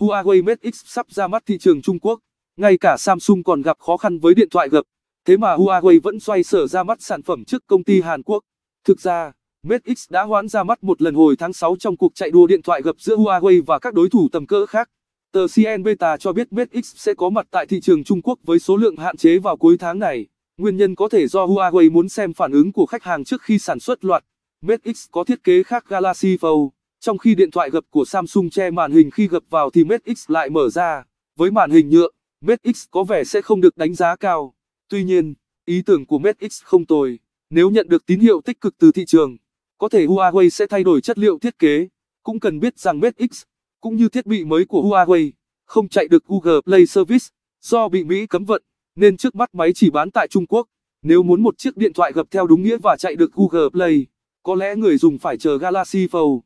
Huawei Mate X sắp ra mắt thị trường Trung Quốc. Ngay cả Samsung còn gặp khó khăn với điện thoại gập. Thế mà Huawei vẫn xoay sở ra mắt sản phẩm trước công ty Hàn Quốc. Thực ra, Mate X đã hoãn ra mắt một lần hồi tháng 6 trong cuộc chạy đua điện thoại gập giữa Huawei và các đối thủ tầm cỡ khác. Tờ CN Beta cho biết Mate X sẽ có mặt tại thị trường Trung Quốc với số lượng hạn chế vào cuối tháng này. Nguyên nhân có thể do Huawei muốn xem phản ứng của khách hàng trước khi sản xuất loạt. Mate X có thiết kế khác Galaxy Fold. Trong khi điện thoại gập của Samsung che màn hình khi gập vào thì Mate X lại mở ra. Với màn hình nhựa, Mate X có vẻ sẽ không được đánh giá cao. Tuy nhiên, ý tưởng của Mate X không tồi. Nếu nhận được tín hiệu tích cực từ thị trường, có thể Huawei sẽ thay đổi chất liệu thiết kế. Cũng cần biết rằng Mate X, cũng như thiết bị mới của Huawei, không chạy được Google Play Service do bị Mỹ cấm vận, nên trước mắt máy chỉ bán tại Trung Quốc. Nếu muốn một chiếc điện thoại gập theo đúng nghĩa và chạy được Google Play, có lẽ người dùng phải chờ Galaxy Fold.